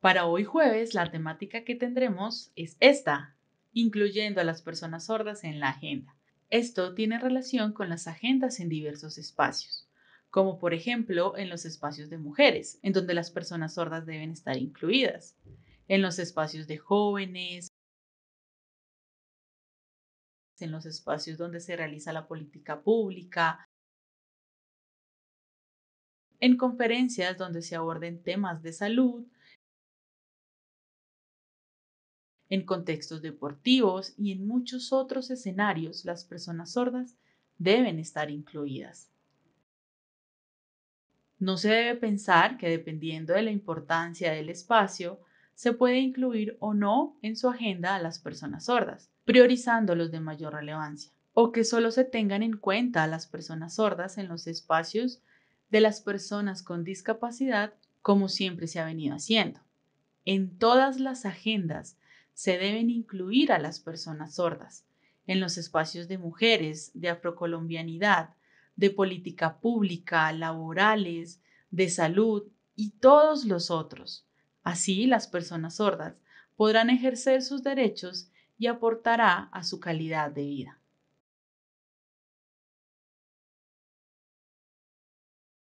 Para hoy jueves, la temática que tendremos es esta, incluyendo a las personas sordas en la agenda. Esto tiene relación con las agendas en diversos espacios, como por ejemplo en los espacios de mujeres, en donde las personas sordas deben estar incluidas, en los espacios de jóvenes, en los espacios donde se realiza la política pública, en conferencias donde se aborden temas de salud En contextos deportivos y en muchos otros escenarios, las personas sordas deben estar incluidas. No se debe pensar que dependiendo de la importancia del espacio, se puede incluir o no en su agenda a las personas sordas, priorizando los de mayor relevancia, o que solo se tengan en cuenta a las personas sordas en los espacios de las personas con discapacidad, como siempre se ha venido haciendo. En todas las agendas se deben incluir a las personas sordas en los espacios de mujeres, de afrocolombianidad, de política pública, laborales, de salud y todos los otros. Así las personas sordas podrán ejercer sus derechos y aportará a su calidad de vida.